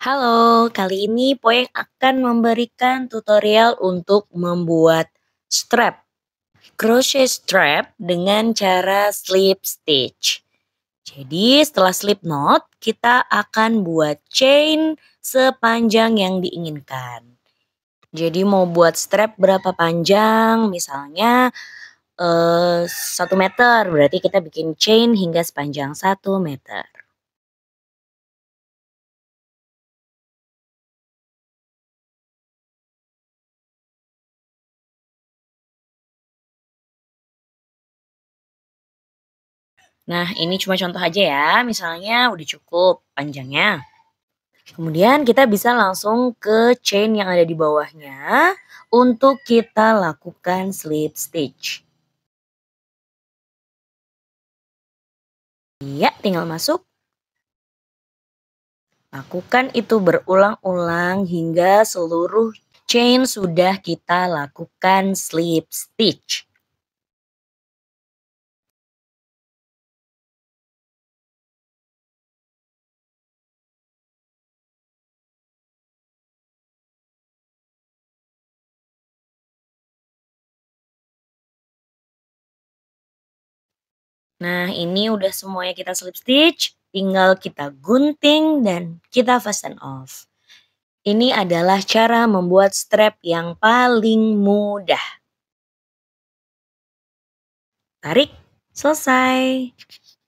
Halo, kali ini Poeng akan memberikan tutorial untuk membuat strap. Crochet strap dengan cara slip stitch. Jadi setelah slip knot, kita akan buat chain sepanjang yang diinginkan. Jadi mau buat strap berapa panjang, misalnya eh, 1 meter, berarti kita bikin chain hingga sepanjang 1 meter. Nah, ini cuma contoh aja ya. Misalnya udah cukup panjangnya. Kemudian kita bisa langsung ke chain yang ada di bawahnya untuk kita lakukan slip stitch. Ya, tinggal masuk. Lakukan itu berulang-ulang hingga seluruh chain sudah kita lakukan slip stitch. Nah, ini udah semuanya kita slip stitch, tinggal kita gunting dan kita fasten off. Ini adalah cara membuat strap yang paling mudah. Tarik, selesai.